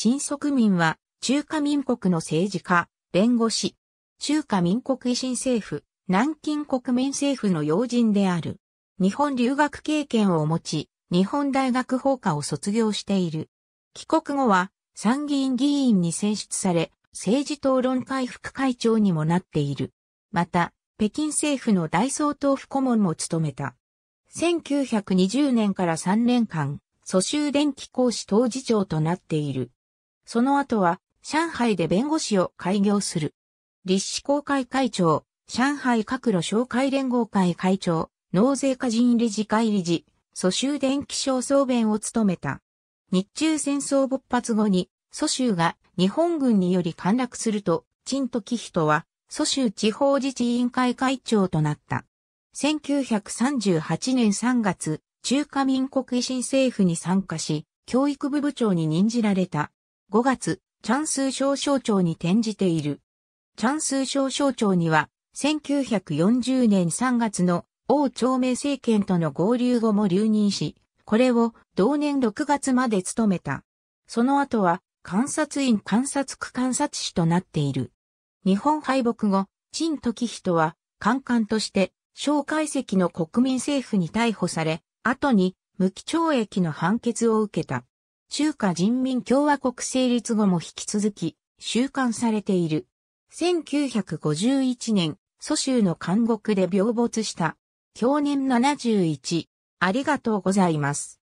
陳則民は、中華民国の政治家、弁護士、中華民国維新政府、南京国民政府の要人である。日本留学経験を持ち、日本大学法科を卒業している。帰国後は、参議院議員に選出され、政治討論会副会長にもなっている。また、北京政府の大総統府顧問も務めた。1920年から3年間、蘇州電気工事当事長となっている。その後は、上海で弁護士を開業する。立志公会会長、上海各路商会連合会会長、納税課人理事会理事、蘇州電気商総弁を務めた。日中戦争勃発後に、蘇州が日本軍により陥落すると、陳時人は、蘇州地方自治委員会会長となった。1938年3月、中華民国維新政府に参加し、教育部部長に任じられた。5月、チャンスー省省庁に転じている。チャンスー省省庁には、1940年3月の王朝明政権との合流後も留任し、これを同年6月まで務めた。その後は、観察院観察区観察士となっている。日本敗北後、陳時人は、官官として、小解析の国民政府に逮捕され、後に無期懲役の判決を受けた。中華人民共和国成立後も引き続き、収監されている。1951年、蘇州の監獄で病没した。去年71。ありがとうございます。